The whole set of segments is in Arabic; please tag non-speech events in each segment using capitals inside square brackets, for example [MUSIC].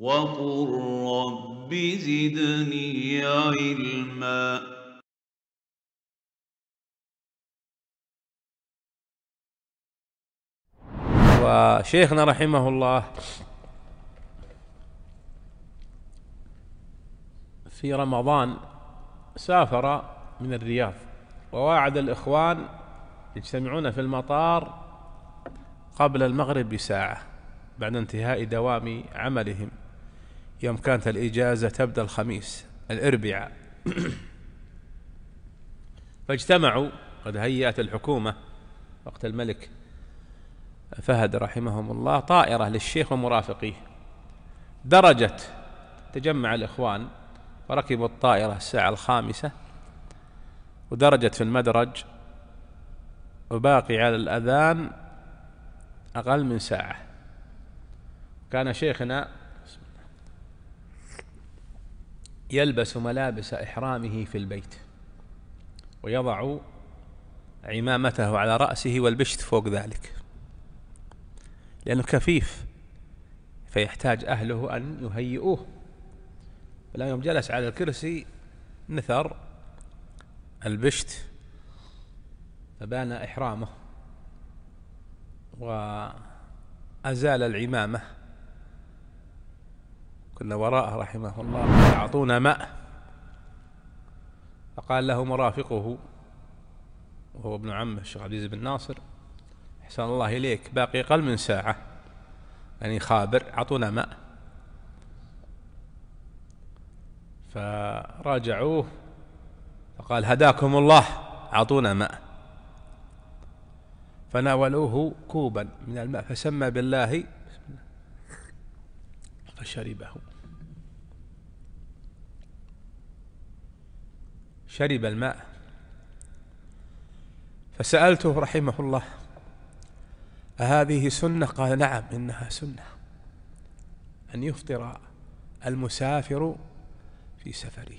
وقل رب زدني علما وشيخنا رحمه الله في رمضان سافر من الرياض وواعد الإخوان يجتمعون في المطار قبل المغرب بساعة بعد انتهاء دوام عملهم يوم كانت الإجازة تبدأ الخميس الأربعاء [CLEARS THROAT] فاجتمعوا قد هيأت الحكومة وقت الملك فهد رحمهم الله طائرة للشيخ ومرافقيه درجت تجمع الإخوان وركبوا الطائرة الساعة الخامسة ودرجت في المدرج وباقي على الأذان أقل من ساعة كان شيخنا يلبس ملابس إحرامه في البيت ويضع عمامته على رأسه والبشت فوق ذلك لأنه كفيف فيحتاج أهله أن يهيئوه فلا يوم جلس على الكرسي نثر البشت فبان إحرامه وأزال العمامة كنا وراءه رحمه الله أعطونا ماء فقال له مرافقه وهو ابن عمه الشيخ عبد العزيز بن ناصر أحسن الله إليك باقي أقل من ساعة يعني خابر أعطونا ماء فراجعوه فقال هداكم الله أعطونا ماء فناولوه كوبا من الماء فسمى بالله شربه شرب الماء فسألته رحمه الله أهذه سنة قال نعم إنها سنة أن يفطر المسافر في سفره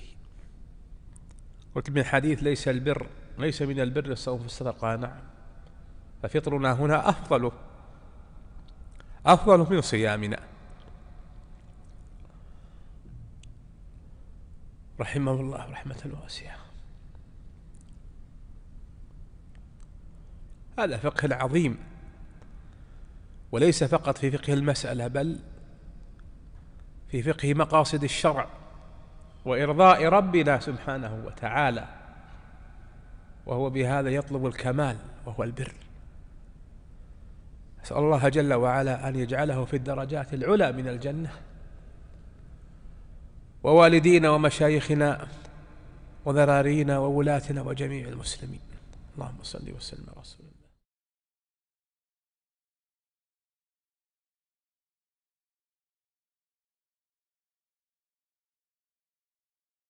قلت من حديث ليس البر ليس من البر الصوم في السفر قال نعم ففطرنا هنا أفضل أفضل من صيامنا رحمه الله رحمة واسعة هذا فقه العظيم وليس فقط في فقه المسألة بل في فقه مقاصد الشرع وإرضاء ربنا سبحانه وتعالى وهو بهذا يطلب الكمال وهو البر أسأل الله جل وعلا أن يجعله في الدرجات العلى من الجنة ووالدينا ومشايخنا وذرارينا وولاتنا وجميع المسلمين اللهم صل وسلم على رسول